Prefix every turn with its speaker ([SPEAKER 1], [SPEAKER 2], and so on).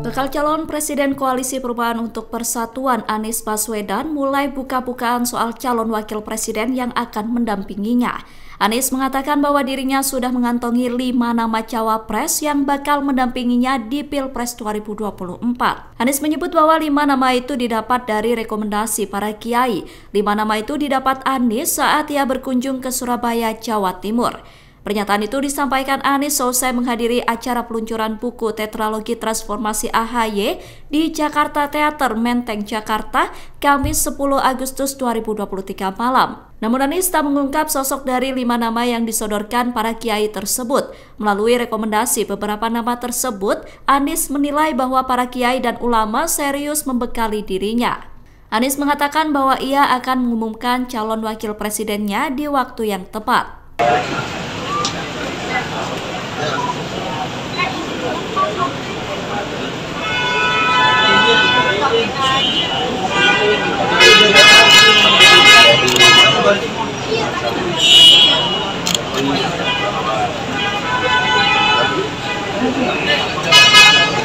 [SPEAKER 1] Bekal calon Presiden Koalisi Perubahan untuk Persatuan Anies Baswedan mulai buka-bukaan soal calon wakil presiden yang akan mendampinginya. Anies mengatakan bahwa dirinya sudah mengantongi lima nama cawapres yang bakal mendampinginya di Pilpres 2024. Anies menyebut bahwa lima nama itu didapat dari rekomendasi para kiai. Lima nama itu didapat Anies saat ia berkunjung ke Surabaya, Jawa Timur. Pernyataan itu disampaikan Anies selesai menghadiri acara peluncuran buku Tetralogi Transformasi AHY di Jakarta Teater Menteng, Jakarta, Kamis 10 Agustus 2023 malam. Namun Anies tak mengungkap sosok dari lima nama yang disodorkan para kiai tersebut. Melalui rekomendasi beberapa nama tersebut, Anies menilai bahwa para kiai dan ulama serius membekali dirinya. Anies mengatakan bahwa ia akan mengumumkan calon wakil presidennya di waktu yang tepat.